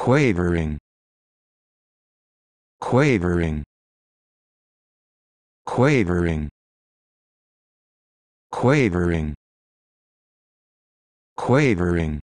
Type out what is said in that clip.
quavering quavering quavering quavering quavering